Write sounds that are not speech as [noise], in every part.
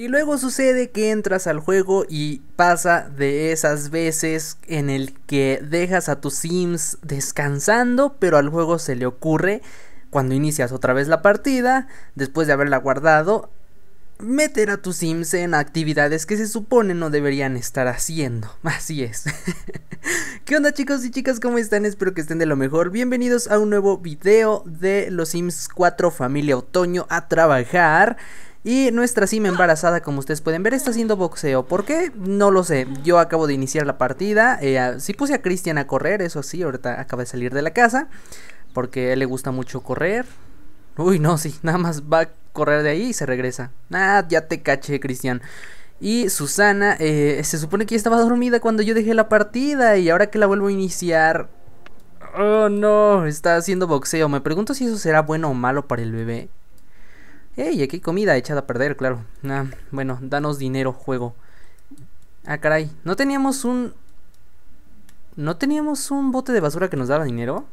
Y luego sucede que entras al juego y pasa de esas veces en el que dejas a tus sims descansando, pero al juego se le ocurre, cuando inicias otra vez la partida, después de haberla guardado, meter a tus sims en actividades que se supone no deberían estar haciendo. [laughs] Así es. [laughs] ¿Qué onda chicos y chicas? ¿Cómo están? Espero que estén de lo mejor. Bienvenidos a un nuevo video de los Sims 4 Familia Otoño a trabajar. Y nuestra Sim embarazada, como ustedes pueden ver, está haciendo boxeo. ¿Por qué? No lo sé. Yo acabo de iniciar la partida. Eh, sí puse a Cristian a correr, eso sí, ahorita acaba de salir de la casa. Porque a él le gusta mucho correr. Uy, no, sí, nada más va a correr de ahí y se regresa. Ah, ya te caché, Cristian. Y Susana, eh, se supone que ya estaba dormida cuando yo dejé la partida y ahora que la vuelvo a iniciar... Oh, no, está haciendo boxeo. Me pregunto si eso será bueno o malo para el bebé. ¡Ey! Aquí hay comida echada a perder, claro. Ah, bueno, danos dinero, juego. Ah, caray. ¿No teníamos un... ¿No teníamos un bote de basura que nos daba dinero?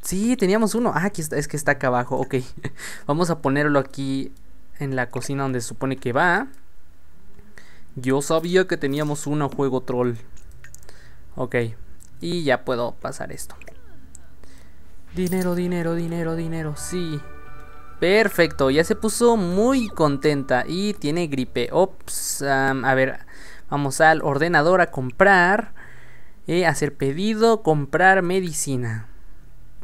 Sí, teníamos uno. Ah, aquí es que está acá abajo. Ok. [laughs] Vamos a ponerlo aquí en la cocina donde se supone que va. Yo sabía que teníamos uno, juego troll. Ok. Y ya puedo pasar esto. Dinero, dinero, dinero, dinero. Sí. Perfecto, ya se puso muy contenta y tiene gripe. Ops, a ver, vamos al ordenador a comprar, eh, hacer pedido, comprar medicina.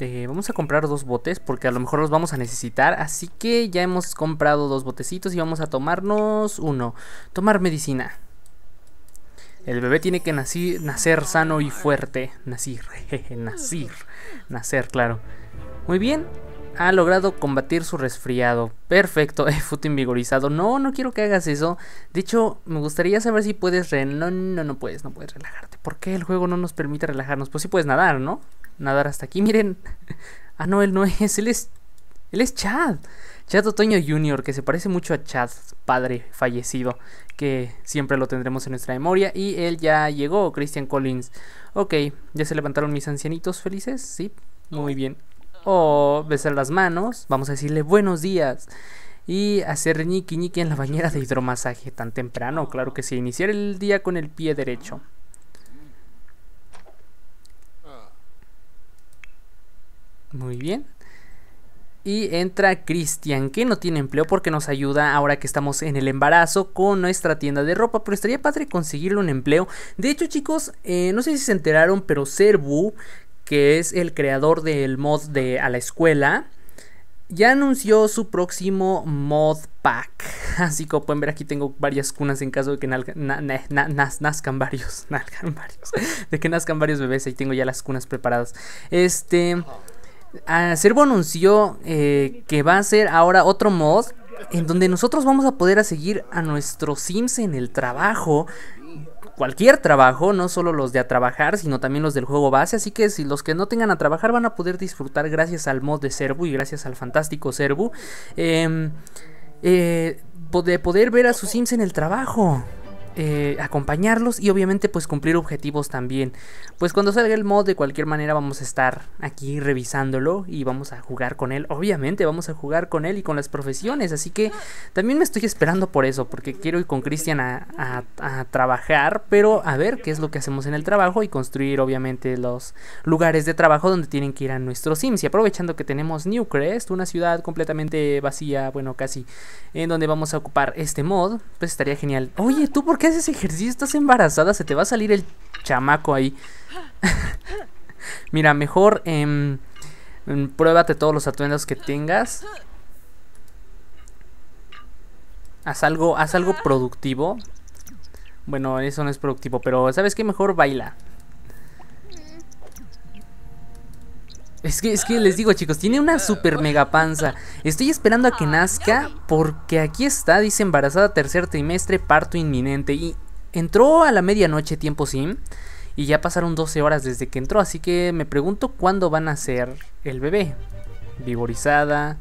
Eh, vamos a comprar dos botes porque a lo mejor los vamos a necesitar. Así que ya hemos comprado dos botecitos y vamos a tomarnos uno. Tomar medicina. El bebé tiene que nacer sano y fuerte. Nacer, [laughs] Nacer, claro. Muy bien, ha logrado combatir su resfriado. Perfecto, [laughs] eh, Futin vigorizado. No, no quiero que hagas eso. De hecho, me gustaría saber si puedes re... No, no, no puedes, no puedes relajarte. ¿Por qué el juego no nos permite relajarnos? Pues sí puedes nadar, ¿no? Nadar hasta aquí, [laughs] miren. ah, no, él no es, él es... Él es Chad. Chad Otoño Jr., que se parece mucho a Chad, padre fallecido, que siempre lo tendremos en nuestra memoria. Y él ya llegó, Christian Collins. Ok, ¿ya se levantaron mis ancianitos felices? Sí, muy bien o besar las manos, vamos a decirle buenos días y hacer ñiqui ñiqui en la bañera de hidromasaje tan temprano, claro que sí, iniciar el día con el pie derecho. Muy bien. Y entra Cristian, que no tiene empleo porque nos ayuda ahora que estamos en el embarazo con nuestra tienda de ropa. Pero estaría padre conseguirle un empleo. De hecho, chicos, eh, no sé si se enteraron, pero Serbu, que es el creador del mod de A la Escuela, ya anunció su próximo mod pack. [laughs] Así como pueden ver, aquí tengo varias cunas en caso de que nazcan varios. [laughs] varios. De que nazcan varios bebés. Ahí tengo ya las cunas preparadas. Este. Cervo anunció eh, que va a ser ahora otro mod en donde nosotros vamos a poder seguir a nuestros Sims en el trabajo cualquier trabajo, no solo los de a trabajar, sino también los del juego base. Así que si los que no tengan a trabajar van a poder disfrutar gracias al mod de Servu y gracias al fantástico Serbu. Em, eh, de poder ver a sus Sims en el trabajo. Eh, acompañarlos y obviamente pues cumplir objetivos también. Pues cuando salga el mod de cualquier manera vamos a estar aquí revisándolo y vamos a jugar con él. Obviamente vamos a jugar con él y con las profesiones, así que también me estoy esperando por eso, porque quiero ir con Cristian a, trabajar, pero a ver qué es lo que hacemos en el trabajo y construir obviamente los lugares de trabajo donde tienen que ir a nuestros sims. Y aprovechando que tenemos Newcrest, una ciudad completamente vacía, bueno casi, en donde vamos a ocupar este mod, pues estaría genial. Oye, ¿tú por qué haces ejercicio? Estás embarazada, se te va a salir el chamaco ahí. [laughs] Mira, mejor em, em, pruébate todos los atuendos que tengas. Haz algo, haz algo productivo. Bueno, eso no es productivo, pero ¿sabes qué? Mejor baila. Es que, es que les digo, chicos, tiene una super mega panza. Estoy esperando a que nazca porque aquí está, dice embarazada tercer trimestre, parto inminente. Y entró a la medianoche tiempo sim y ya pasaron 12 horas desde que entró, así que me pregunto cuándo van a ser el bebé. Vigorizada.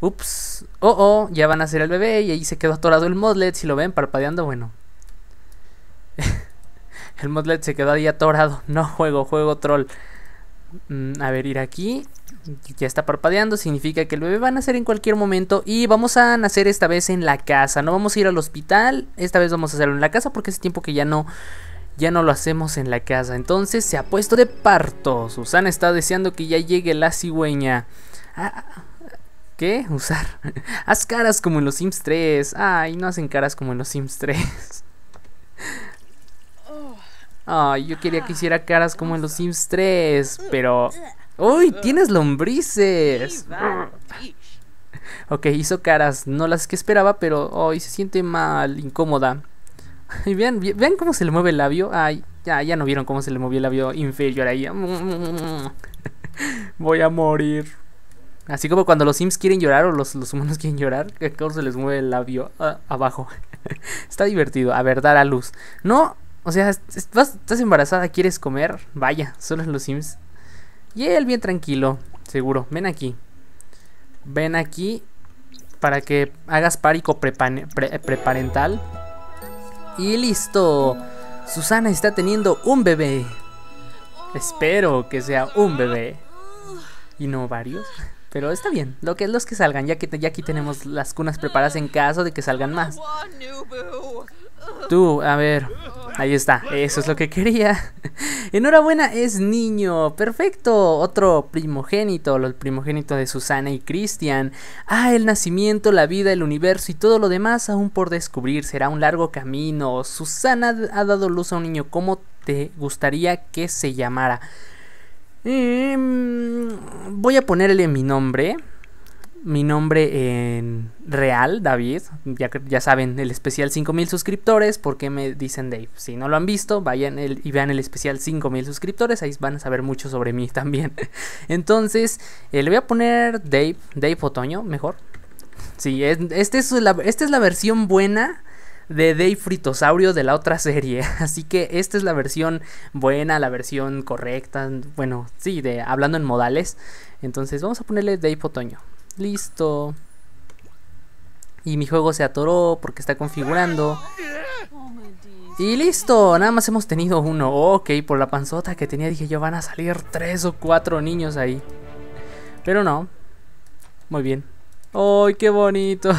Ups. Oh, oh, ya van a ser el bebé y ahí se quedó atorado el modlet, si lo ven parpadeando, bueno. [laughs] el modlet se quedó ahí atorado. No juego, juego troll. Mm, a ver, ir aquí. Ya está parpadeando, significa que el bebé va a nacer en cualquier momento y vamos a nacer esta vez en la casa. No vamos a ir al hospital, esta vez vamos a hacerlo en la casa porque hace tiempo que ya no ya no lo hacemos en la casa. Entonces se ha puesto de parto. Susana está deseando que ya llegue la cigüeña. Ah, ¿Qué? Usar. [laughs] Haz caras como en los Sims 3. Ay, no hacen caras como en los Sims 3. [laughs] Ay, yo quería que hiciera caras como en los Sims 3, pero... ¡Uy, tienes lombrices! Ok, hizo caras, no las que esperaba, pero hoy se siente mal, incómoda. [laughs] Y vean, vean cómo se le mueve el labio. Ay, ya, ya no vieron cómo se le movió el labio inferior ahí. [laughs] Voy a morir. Así como cuando los Sims quieren llorar o los, los humanos [laughs] quieren llorar, que se les mueve el labio ah, abajo. Está divertido. A ver, dar a luz. No, o sea, estás, embarazada, quieres comer. Vaya, solo los Sims. Y él bien tranquilo, seguro. Ven aquí. Ven aquí para que hagas párico preparental. Y listo. Susana está teniendo un bebé. Espero que sea un bebé. Y no varios. Pero está bien, lo que, es los que salgan, ya que aquí tenemos las cunas preparadas en caso de que salgan más. Tú, a ver, Ahí está, eso es lo que quería. [laughs] Enhorabuena, es niño. Perfecto, otro primogénito, el primogénito de Susana y Cristian. Ah, el nacimiento, la vida, el universo y todo lo demás aún por descubrir. Será un largo camino. Susana ha dado luz a un niño. ¿Cómo te gustaría que se llamara? Em, voy a ponerle mi nombre mi nombre en real, David. Ya, ya saben, el especial 5000 suscriptores. ¿Por qué me dicen Dave? Si no lo han visto, vayan y vean el especial 5000 suscriptores. Ahí van a saber mucho sobre mí [laughs] también. Entonces, eh, le voy a poner Dave, Dave Otoño, mejor. Sí, este es la, esta es la versión buena de Dave Fritosaurio de la otra serie. [laughs] Así que esta es la versión buena, la versión correcta. Bueno, sí, de hablando en modales. Entonces, vamos a ponerle Dave Otoño. Listo. Y mi juego se atoró porque está configurando. Y listo, nada más hemos tenido uno. Ok, por la panzota que tenía dije yo van a salir tres o cuatro niños ahí. Pero no. Muy bien. ¡Ay, qué bonito!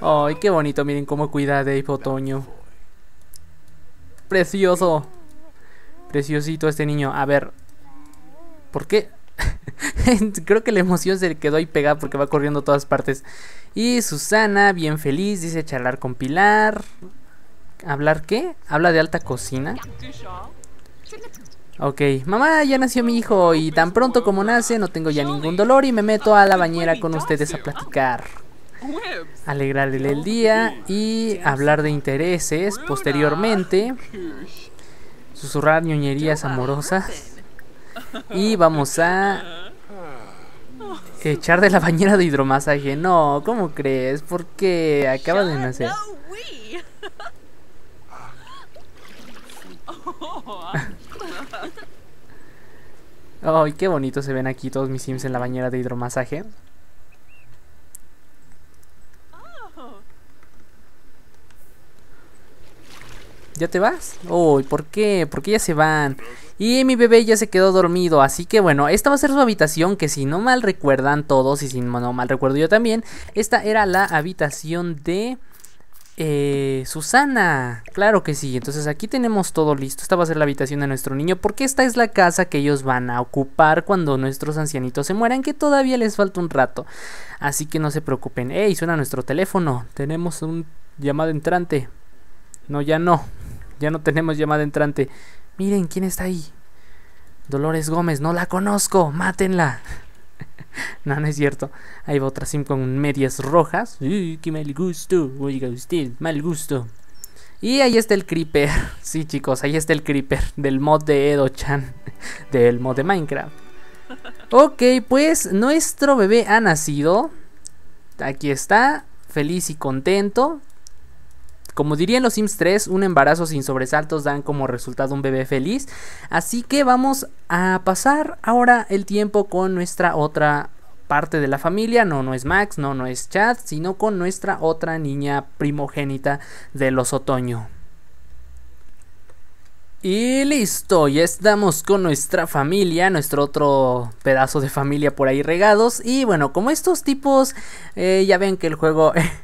¡Ay, qué bonito! Miren cómo cuida Dave Otoño. ¡Precioso! Preciosito este niño. A ver. ¿Por qué? [laughs] Creo que la emoción se quedó ahí pegada porque va corriendo a todas partes. Y Susana, bien feliz, dice charlar con Pilar. ¿Hablar qué? ¿Habla de alta cocina? Ok, mamá, ya nació mi hijo y tan pronto como nace no tengo ya ningún dolor y me meto a la bañera con ustedes a platicar. Alegrarle el día y hablar de intereses posteriormente. Susurrar ñoñerías amorosas. Y vamos a echar de la bañera de hidromasaje. No, ¿cómo crees? Porque qué? Acaba de nacer. Ay, qué bonito se ven aquí todos mis sims en la bañera de hidromasaje. ¿Ya te vas? Uy, ¿por qué? ¿Por qué ya se van? Y mi bebé ya se quedó dormido, así que bueno, esta va a ser su habitación que si no mal recuerdan todos y si no mal recuerdo yo también, esta era la habitación de... Eh, Susana, claro que sí. Entonces aquí tenemos todo listo. Esta va a ser la habitación de nuestro niño porque esta es la casa que ellos van a ocupar cuando nuestros ancianitos se mueran, que todavía les falta un rato. Así que no se preocupen. ¡Ey! Suena nuestro teléfono. Tenemos un llamado entrante. No, ya no. Ya no tenemos llamada entrante. Miren, ¿quién está ahí? Dolores Gómez, no la conozco, mátenla. [laughs] no, no es cierto. Ahí va otra sim con medias rojas. Uy, ¡Qué mal gusto! Oiga usted, mal gusto. Y ahí está el creeper. [laughs] Sí, chicos, ahí está el creeper del mod de Edo-chan. [laughs] Del mod de Minecraft. Ok, pues nuestro bebé ha nacido. Aquí está, feliz y contento. Como dirían los Sims 3, un embarazo sin sobresaltos dan como resultado un bebé feliz. Así que vamos a pasar ahora el tiempo con nuestra otra parte de la familia, no, no es Max, no, no es Chad, sino con nuestra otra niña primogénita de los otoño. Y listo, ya estamos con nuestra familia, nuestro otro pedazo de familia por ahí regados. Y bueno, como estos tipos, eh, ya ven que el juego [laughs]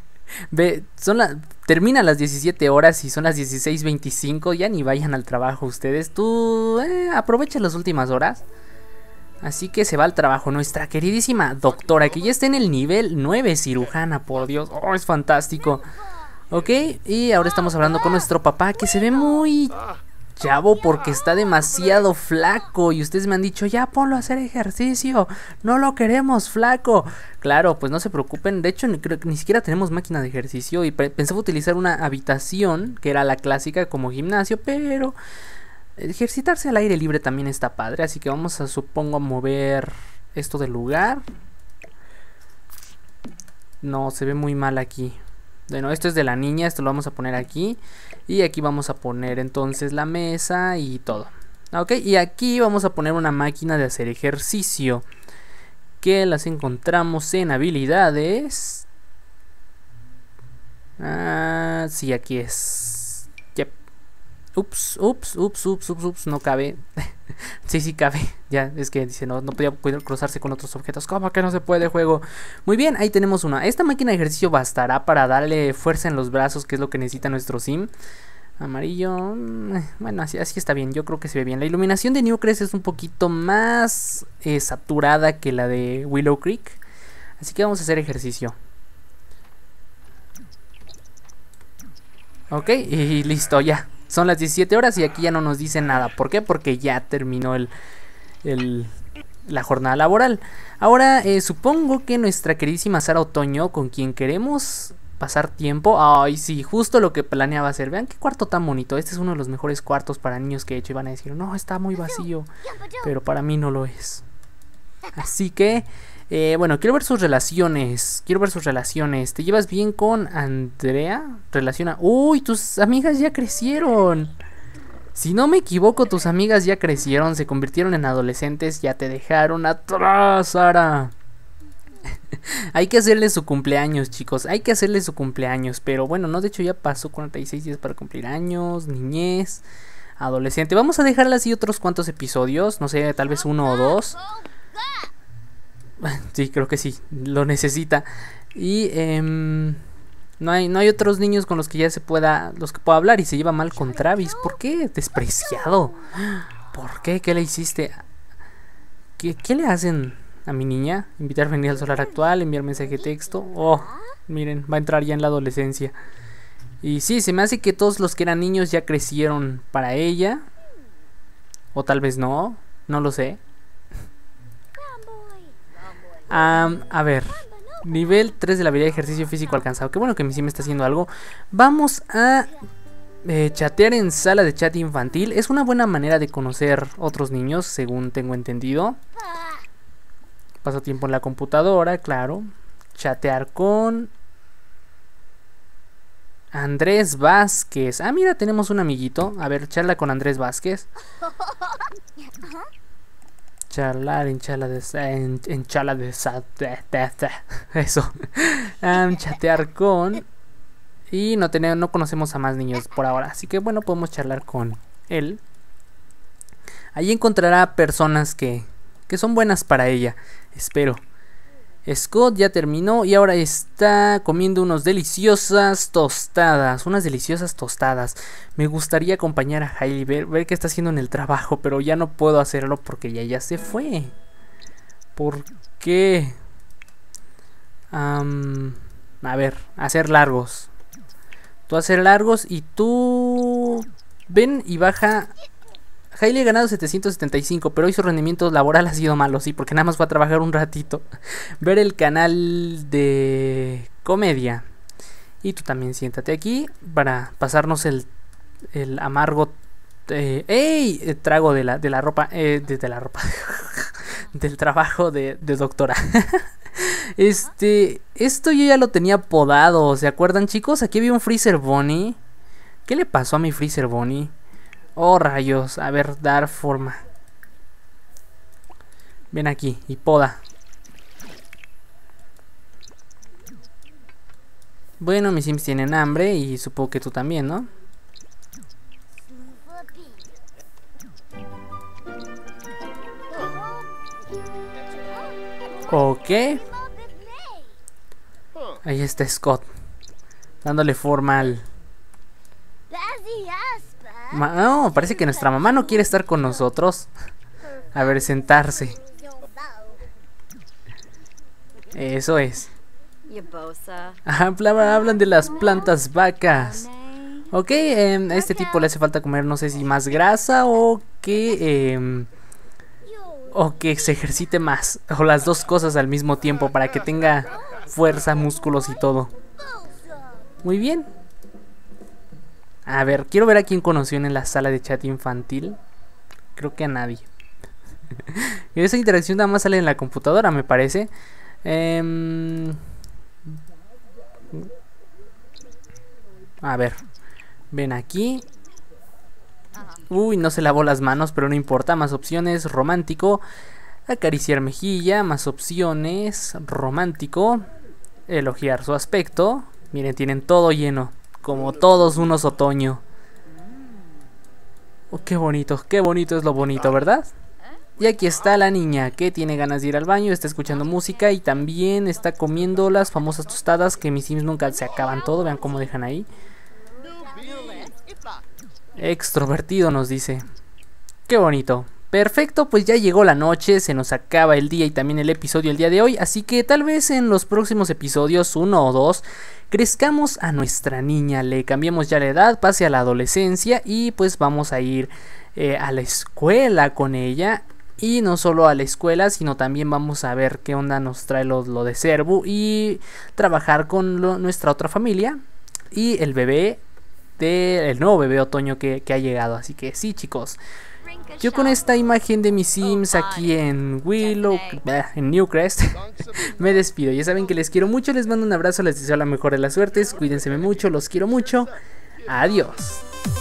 Ve, son la, termina las 17 horas y son las 16.25, ya ni vayan al trabajo ustedes. Tú Aprovechen aprovecha las últimas horas. Así que se va al trabajo nuestra queridísima doctora, que ya está en el nivel 9 cirujana, por Dios. Oh, es fantástico. Ok, y ahora estamos hablando con nuestro papá, que se ve muy chavo porque está demasiado flaco y ustedes me han dicho, ya ponlo a hacer ejercicio, no lo queremos flaco. Claro, pues no se preocupen, de hecho ni, ni siquiera tenemos máquina de ejercicio y pensaba utilizar una habitación que era la clásica como gimnasio, pero ejercitarse al aire libre también está padre, así que vamos a supongo a mover esto del lugar. No, se ve muy mal aquí. Bueno, esto es de la niña, esto lo vamos a poner aquí. Y aquí vamos a poner entonces la mesa y todo. Ok, y aquí vamos a poner una máquina de hacer ejercicio. Que las encontramos en habilidades. Ah, sí, aquí es. Ups, ups, ups, ups, ups, ups, no cabe. [laughs] sí, sí cabe. [laughs] Ya, es que dice, no, no podía cruzarse con otros objetos. ¿Cómo que no se puede, juego? Muy bien, ahí tenemos una. Esta máquina de ejercicio bastará para darle fuerza en los brazos, que es lo que necesita nuestro sim. Amarillo. Mm, bueno, así, así está bien. Yo creo que se ve bien. La iluminación de New es un poquito más eh, saturada que la de Willow Creek. Así que vamos a hacer ejercicio. Ok, y listo, ya. Son las 17 horas y aquí ya no nos dicen nada. ¿Por qué? Porque ya terminó el, el la jornada laboral. Ahora, eh, supongo que nuestra queridísima Sara Otoño, con quien queremos pasar tiempo. Ay, sí, justo lo que planeaba hacer. Vean qué cuarto tan bonito. Este es uno de los mejores cuartos para niños que he hecho. Y van a decir, no, está muy vacío. Pero para mí no lo es. Así que eh, bueno, quiero ver sus relaciones. Quiero ver sus relaciones. ¿Te llevas bien con Andrea? Relaciona. ¡Uy! Tus amigas ya crecieron. Si no me equivoco, tus amigas ya crecieron, se convirtieron en adolescentes, ya te dejaron atrás, Sara. [laughs] hay que hacerle su cumpleaños, chicos. Hay que hacerle su cumpleaños. Pero bueno, no, de hecho ya pasó 46 días para cumplir años, niñez, adolescente. Vamos a dejarla así otros cuantos episodios, no sé, tal vez uno o dos. [laughs] sí, creo que sí, lo necesita. Y em, no, hay, no hay otros niños con los que ya se pueda, los que pueda hablar y se lleva mal con Travis. ¿Por qué? Despreciado. ¿Por qué? ¿Qué le hiciste? ¿Qué, qué le hacen a mi niña? Invitar a venir al solar actual, enviar mensaje de texto. Oh, miren, va a entrar ya en la adolescencia. Y sí, se me hace que todos los que eran niños ya crecieron para ella. O tal vez no, no lo sé a ver, nivel 3 de la habilidad de ejercicio físico alcanzado. Qué bueno que mi sí me está haciendo algo. Vamos a eh, chatear en sala de chat infantil. Es una buena manera de conocer otros niños, según tengo entendido. Paso tiempo en la computadora, claro. Chatear con Andrés Vázquez. Ah, mira, tenemos un amiguito. A ver, charla con Andrés Vázquez. [laughs] charlar, chala de En charla de [laughs] eso, chatear con y no no conocemos a más niños por ahora, así que bueno podemos charlar con él. Ahí encontrará personas que que son buenas para ella, espero. Scott ya terminó y ahora está comiendo unas deliciosas tostadas. Unas deliciosas tostadas. Me gustaría acompañar a Hailey, ver, ver qué está haciendo en el trabajo, pero ya no puedo hacerlo porque ella ya se fue. ¿Por qué? a ver, hacer largos. Tú hacer largos y tú ven y baja Hailey ha ganado 775, pero hoy su rendimiento laboral ha sido malo, sí, porque nada más fue a trabajar un ratito. [laughs] Ver el canal de comedia. Y tú también siéntate aquí para pasarnos el, el amargo eh, eh, trago de la, de la ropa, eh, de, la ropa, [laughs] del trabajo de, doctora. [laughs] este, esto yo ya lo tenía podado, ¿se acuerdan chicos? Aquí había un freezer Bonnie. ¿Qué le pasó a mi freezer Bonnie? Oh, rayos. A ver, dar forma. Ven aquí y poda. Bueno, mis sims tienen hambre y supongo que tú también, ¿no? Ok. Ahí está Scott. Dándole forma al, no, parece que nuestra mamá no quiere estar con nosotros. A ver, sentarse. Eso es. Hablan de las plantas vacas. Ok, em, a este tipo le hace falta comer, no sé si más grasa o que... Em, o que se ejercite más. O las dos cosas al mismo tiempo para que tenga fuerza, músculos y todo. Muy bien. A ver, quiero ver a quién conoció en la sala de chat infantil. Creo que a nadie. [laughs] Esa interacción nada más sale en la computadora, me parece. Em, a ver. Ven aquí. Uy, no se lavó las manos, pero no importa. Más opciones, romántico. Acariciar mejilla, más opciones, romántico. Elogiar su aspecto. Miren, tienen todo lleno. Como todos unos otoño. Oh, qué bonito, qué bonito es lo bonito, ¿verdad? Y aquí está la niña que tiene ganas de ir al baño, está escuchando música y también está comiendo las famosas tostadas que mis sims nunca se acaban todo, vean cómo dejan ahí. Extrovertido nos dice. Qué bonito. Perfecto, pues ya llegó la noche, se nos acaba el día y también el episodio el día de hoy, así que tal vez en los próximos episodios, uno o dos, crezcamos a nuestra niña, le cambiemos ya la edad, pase a la adolescencia y pues vamos a ir eh, a la escuela con ella. Y no solo a la escuela, sino también vamos a ver qué onda nos trae lo, de servo y trabajar con nuestra otra familia y el bebé, de, el nuevo bebé otoño que, que ha llegado. Así que sí chicos, yo con esta imagen de mis Sims aquí oh, en Willow, en Newcrest, [laughs] me despido. Ya saben que les quiero mucho, les mando un abrazo, les deseo la mejor de las suertes, cuídense mucho, los quiero mucho. Adiós.